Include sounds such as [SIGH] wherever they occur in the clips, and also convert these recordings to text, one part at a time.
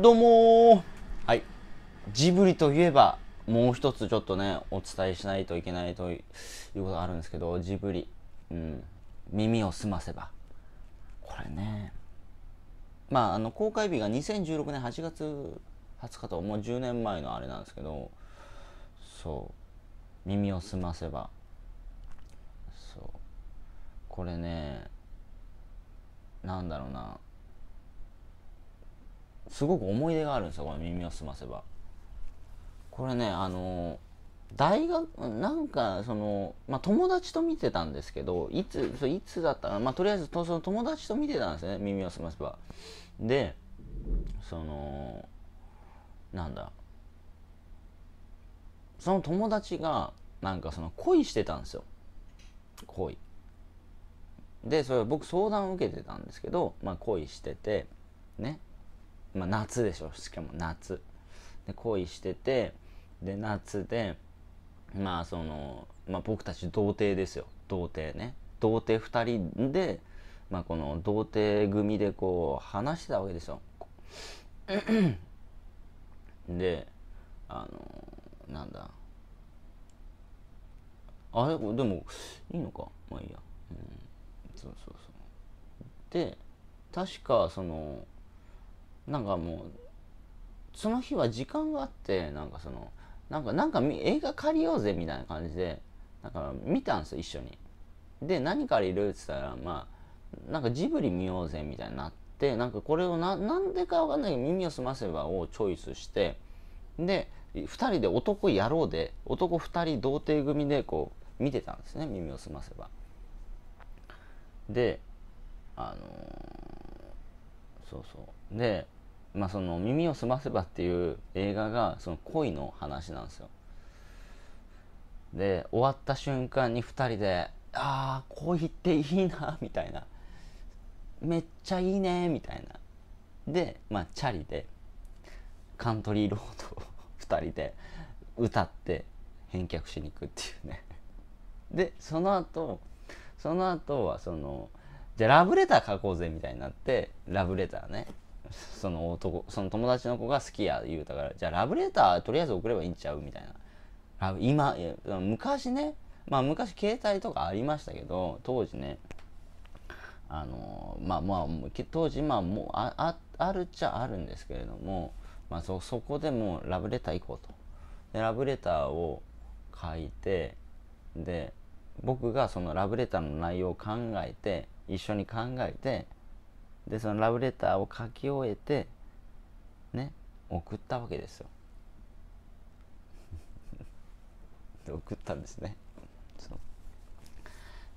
どうもはい。ジブリといえば、もう一つちょっとね、お伝えしないといけないということがあるんですけど、ジブリ。うん。耳を澄ませば。これね。まあ、あの、公開日が2016年8月20日と、もう10年前のあれなんですけど、そう。耳を澄ませば。そう。これね、なんだろうな。すごく思い出があるんですよこの耳をすませば。これねあの大学なんかその、まあ、友達と見てたんですけどいつそいつだったかまあ、とりあえずその友達と見てたんですね耳をすませば。でそのなんだその友達がなんかその恋してたんですよ恋。でそれ僕相談を受けてたんですけど、まあ、恋しててねまあ、夏でしょしかも夏で恋しててで夏でまあその、まあ、僕たち童貞ですよ童貞ね童貞2人で、まあ、この童貞組でこう話してたわけですよ [CLEARS THROAT] であのなんだあれでもいいのかまあいいや、うん、そうそうそうで確かそのなんかもうその日は時間があってなんかそのなんかなんか映画借りようぜみたいな感じでなんか見たんですよ一緒に。で何借りるって言ったらまあなんかジブリ見ようぜみたいになってなんかこれをななんでかわかんないけど「耳をすませば」をチョイスしてで2人で男ろうで男2人童貞組でこう見てたんですね「耳をすませば」。であのー、そうそうでまあ、その「耳をすませば」っていう映画がその恋の話なんですよで終わった瞬間に2人で「ああ恋っていいな」みたいな「めっちゃいいね」みたいなで、まあ、チャリでカントリーロードを2 [LAUGHS] 人で歌って返却しに行くっていうねでその後その後はそのじゃあラブレター書こうぜみたいになってラブレターねその男その友達の子が好きや言うたからじゃあラブレターとりあえず送ればいいんちゃうみたいな今昔ねまあ昔携帯とかありましたけど当時ねあのまあまあ当時まあもうああるっちゃあるんですけれども、まあそ、そそこでもうラブレター行こうとでラブレターを書いてで僕がそのラブレターの内容を考えて一緒に考えてでそのラブレターを書き終えてね送ったわけですよで [LAUGHS] 送ったんですね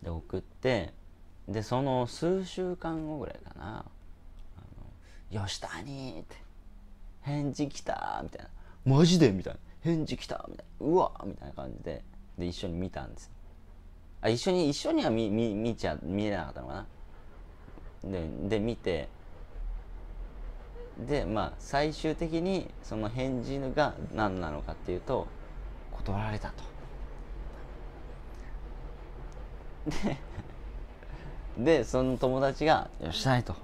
で送ってでその数週間後ぐらいかな「吉谷!」って「返事来た!」みたいな「マジで?」みたいな「返事来た!」みたいな「うわ!」みたいな感じでで一緒に見たんですあ一緒に一緒には見見見ちゃ見えなかったのかなでで見てでまあ最終的にその返事が何なのかっていうと断られたと。ででその友達が「よしない」と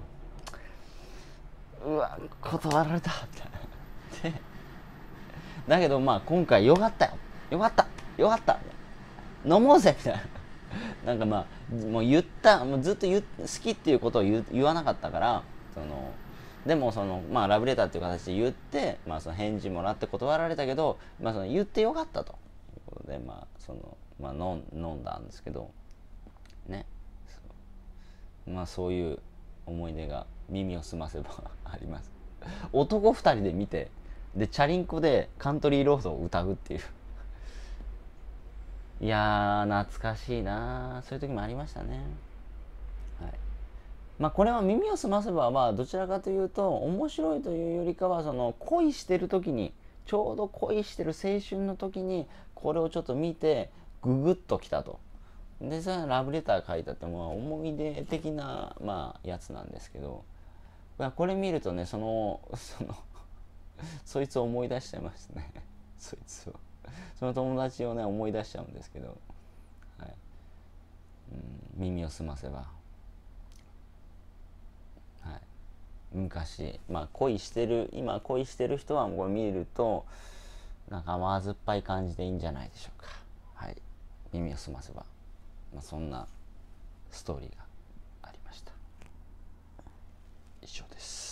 「うわ断られた」ってだけどまあ今回よかったよよかったよかった飲もうぜみたいななんかまあもう言ったもうずっと言好きっていうことを言言わなかったからそのでもその、まあ、ラブレターっていう形で言って、まあ、その返事もらって断られたけど、まあ、その言ってよかったということで、まあそのまあ、飲んだんですけどねまあそういう思い出が耳を澄ませば [LAUGHS] あります男2人で見てでチャリンコでカントリーロードを歌うっていういやー、懐かしいなそういう時もありましたね。はい。まあ、これは耳を澄ませば、まあ、どちらかというと、面白いというよりかは、その、恋してる時に、ちょうど恋してる青春の時に、これをちょっと見て、ググッときたと。で、それラブレター書いたって、まあ、思い出的な、まあ、やつなんですけど、これ見るとね、その、その [LAUGHS] そいつを思い出しちゃいましたね [LAUGHS] そいつを [LAUGHS] その友達をね思い出しちゃうんですけど、はいうん、耳を澄ませば、はい、昔、まあ、恋してる今恋してる人はこれ見るとなんか甘酸っぱい感じでいいんじゃないでしょうか、はい、耳を澄ませば、まあ、そんなストーリーがありました以上です